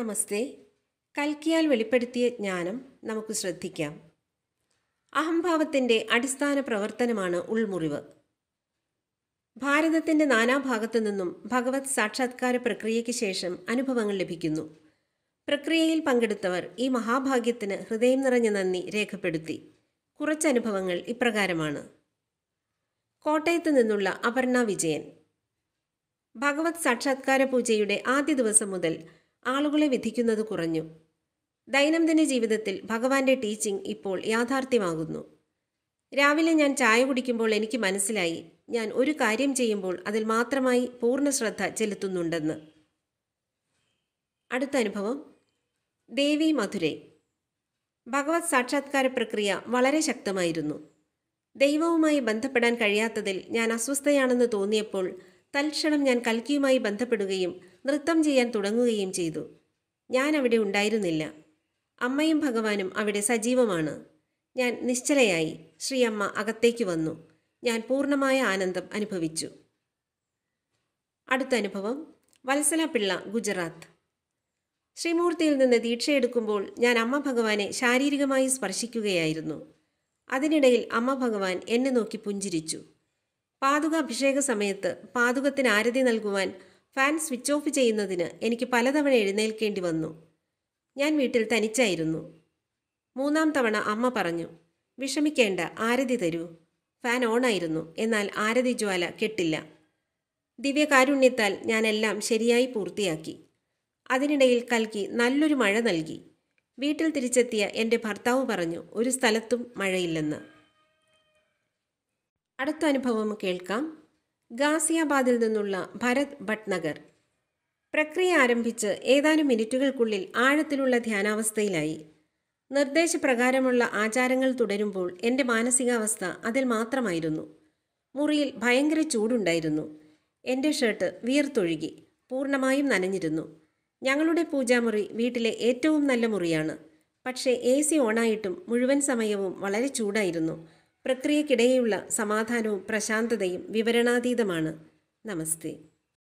നമസ്തേ കൽക്കിയാൽ വെളിപ്പെടുത്തിയ ജ്ഞാനം നമുക്ക് ശ്രദ്ധിക്കാം അഹംഭാവത്തിൻ്റെ അടിസ്ഥാന പ്രവർത്തനമാണ് ഉൾമുറിവ് ഭാരതത്തിൻ്റെ നാനാഭാഗത്തു നിന്നും ഭഗവത് സാക്ഷാത്കാര പ്രക്രിയയ്ക്ക് ശേഷം അനുഭവങ്ങൾ ലഭിക്കുന്നു പ്രക്രിയയിൽ പങ്കെടുത്തവർ ഈ മഹാഭാഗ്യത്തിന് ഹൃദയം നിറഞ്ഞ നന്ദി രേഖപ്പെടുത്തി കുറച്ച് അനുഭവങ്ങൾ ഇപ്രകാരമാണ് കോട്ടയത്ത് നിന്നുള്ള അപർണ വിജയൻ ഭഗവത് സാക്ഷാത്കാര പൂജയുടെ ആദ്യ ദിവസം മുതൽ ആളുകളെ വിധിക്കുന്നത് കുറഞ്ഞു ദൈനംദിന ജീവിതത്തിൽ ഭഗവാന്റെ ടീച്ചിങ് ഇപ്പോൾ യാഥാർത്ഥ്യമാകുന്നു രാവിലെ ഞാൻ ചായ കുടിക്കുമ്പോൾ എനിക്ക് മനസ്സിലായി ഞാൻ ഒരു കാര്യം ചെയ്യുമ്പോൾ അതിൽ മാത്രമായി പൂർണ്ണ ശ്രദ്ധ ചെലുത്തുന്നുണ്ടെന്ന് അടുത്ത അനുഭവം ദേവി മധുരൈ ഭഗവത് സാക്ഷാത്കാര പ്രക്രിയ വളരെ ശക്തമായിരുന്നു ദൈവവുമായി ബന്ധപ്പെടാൻ കഴിയാത്തതിൽ ഞാൻ അസ്വസ്ഥയാണെന്ന് തോന്നിയപ്പോൾ തൽക്ഷണം ഞാൻ കൽക്കിയുമായി ബന്ധപ്പെടുകയും നൃത്തം ചെയ്യാൻ തുടങ്ങുകയും ചെയ്തു ഞാൻ അവിടെ ഉണ്ടായിരുന്നില്ല അമ്മയും ഭഗവാനും അവിടെ സജീവമാണ് ഞാൻ നിശ്ചലയായി ശ്രീ അമ്മ അകത്തേക്ക് വന്നു ഞാൻ പൂർണ്ണമായ ആനന്ദം അനുഭവിച്ചു അടുത്ത അനുഭവം വത്സല പിള്ള ഗുജറാത്ത് ശ്രീമൂർത്തിയിൽ നിന്ന് ദീക്ഷയെടുക്കുമ്പോൾ ഞാൻ അമ്മ ഭഗവാനെ ശാരീരികമായി സ്പർശിക്കുകയായിരുന്നു അതിനിടയിൽ അമ്മ ഭഗവാൻ എന്നെ നോക്കി പുഞ്ചിരിച്ചു പാതുക അഭിഷേക സമയത്ത് പാതുകത്തിന് ആരതി നൽകുവാൻ ഫാൻ സ്വിച്ച് ഓഫ് ചെയ്യുന്നതിന് എനിക്ക് പലതവണ എഴുന്നേൽക്കേണ്ടി വന്നു ഞാൻ വീട്ടിൽ തനിച്ചായിരുന്നു മൂന്നാം തവണ അമ്മ പറഞ്ഞു വിഷമിക്കേണ്ട ആരതി തരൂ ഫാൻ ഓണായിരുന്നു എന്നാൽ ആരതി ജ്വാല കെട്ടില്ല ദിവ്യകാരുണ്യത്താൽ ഞാനെല്ലാം ശരിയായി പൂർത്തിയാക്കി അതിനിടയിൽ കൽക്കി നല്ലൊരു മഴ നൽകി വീട്ടിൽ തിരിച്ചെത്തിയ എൻ്റെ ഭർത്താവ് പറഞ്ഞു ഒരു സ്ഥലത്തും മഴയില്ലെന്ന് അടുത്ത അനുഭവം കേൾക്കാം ഗാസിയാബാദിൽ നിന്നുള്ള ഭരത് ഭട്നഗർ പ്രക്രിയ ആരംഭിച്ച് ഏതാനും മിനിറ്റുകൾക്കുള്ളിൽ ആഴത്തിലുള്ള ധ്യാനാവസ്ഥയിലായി നിർദ്ദേശപ്രകാരമുള്ള ആചാരങ്ങൾ തുടരുമ്പോൾ എൻ്റെ മാനസികാവസ്ഥ അതിൽ മാത്രമായിരുന്നു മുറിയിൽ ഭയങ്കര ചൂടുണ്ടായിരുന്നു എൻ്റെ ഷർട്ട് വിയർത്തൊഴുകി പൂർണ്ണമായും നനഞ്ഞിരുന്നു ഞങ്ങളുടെ പൂജാമുറി വീട്ടിലെ ഏറ്റവും നല്ല മുറിയാണ് പക്ഷേ എ സി ഓണായിട്ടും മുഴുവൻ സമയവും വളരെ ചൂടായിരുന്നു പ്രക്രിയക്കിടെയുള്ള സമാധാനവും പ്രശാന്തതയും വിവരണാതീതമാണ് നമസ്തേ